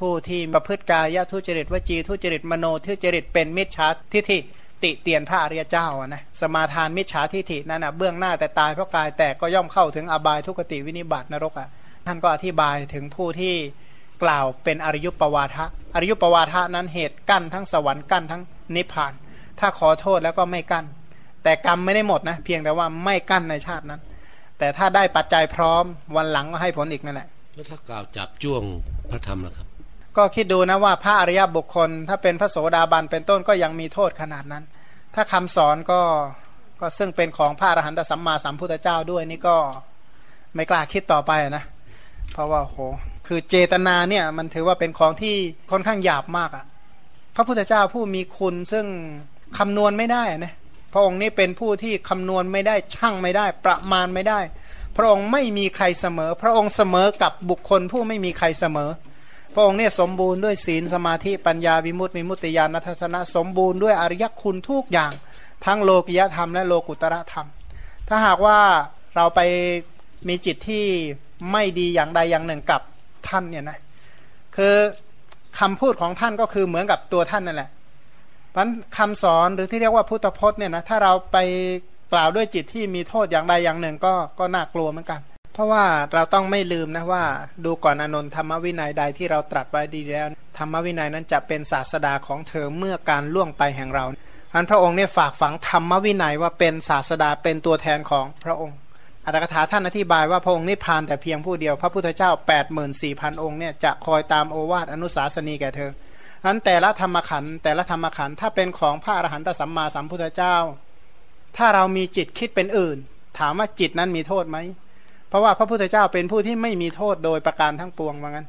ผู้ที่ประพฤติกายทุจริตวจีทุจริตมโน ทุจริตเป็นมิจฉาทิฏฐิติเตียนพระอริยเจ้านะสมาทานมิจฉาทิฏฐินั้นนะเบื้องหน้าแต่ตายเพราะกายแตกก็ย่อมเข้าถึงอบายทุกติวินิบาตนรกอ่ะท่านก็อธิบายถึงผู้ที่กล่าวเป็นอริยุปวาทะอริยุปวาทะนั้นเหตุกั้นทั้งสวรรค์กั้นทั้งนิพพาน ถ้าขอโทษแล้วก็ไม่กั้นแต่กรรมไม่ได้หมดนะเพียงแต่ว่าไม่กั้นในชาตินั้น แต่ถ้าได้ปัจจัยพร้อมวันหลังก็ให้ผลอีกนั่นแหละแล้วถ้ากล่าวจับจ้วงพระธรรมนะครับก็คิดดูนะว่าพระอริยบุคคล ถ้าเป็นพระโสดาบันเป็นต้นก็ยังมีโทษขนาดนั้น ถ้าคำสอนก็ก็ซึ่งเป็นของพระอรหันตสัมมาสัมพุทธเจ้าด้วยนี่ก็ไม่กล้าคิดต่อไปนะเพราะว่าโหคือเจตนาเนี่ยมันถือว่าเป็นของที่ค่อนข้างหยาบมากอะ่ะพระพุทธเจ้าผู้มีคุณซึ่งคำนวณไม่ได้นะพระองค์นี้เป็นผู้ที่คำนวณไม่ได้ช่างไม่ได้ ประมาณไม่ได้ พระองค์ไม่มีใครเสมอ พระองค์เสมอกับบุคคล ผู้ไม่มีใครเสมอพระองค์เนี่ยสมบูรณ์ด้วยศีล สมาธิปัญญา วิมุตติวิมุตติญาณทัศนะสมบูรณ์ด้วยอริยคุณทุกอย่างทั้งโลกิยธรรมและโลกุตระธรรม ถ้าหากว่าเราไปมีจิตที่ไม่ดีอย่างใดอย่างหนึ่งกับท่านเนี่ยนะคือคำพูดของท่านก็คือเหมือนกับตัวท่านนั่นแหละเพราะคำสอนหรือที่เรียกว่าพุทธพจน์เนี่ยนะถ้าเราไปกล่าวด้วยจิตที่มีโทษอย่างใดอย่างหนึ่งก็ก็น่ากลัวเหมือนกันราะว่าเราต้องไม่ลืมนะว่า ดูก่อนอนนธรรมวินัยใดที่เราตรัสไว้ดีแล้ว ธรรมวินัยนั้นจะเป็นศาสดาของเธอเมื่อการล่วงไปแห่งเราอันพระองค์เนี่ยฝากฝังธรรมวินัยว่าเป็นศาสดาเป็นตัวแทนของพระองค์อัตถกถาท่านอธิบายว่าพระองค์นิพพานแต่เพียงผู้เดียว พระพุทธเจ้า84,000องค์เนี่ยจะคอยตามโอวาทอนุสาสนีแก่เธออันแต่ละธรรมขันแต่ละธรรมขันถ้าเป็นของพระอรหันตสัมมาสัมพุทธเจ้า ถ้าเรามีจิตคิดเป็นอื่น ถามว่าจิตนั้นมีโทษไหมเพราะว่าพระพุทธเจ้าเป็นผู้ที่ไม่มีโทษโดยประการทั้งปวงว่างั้น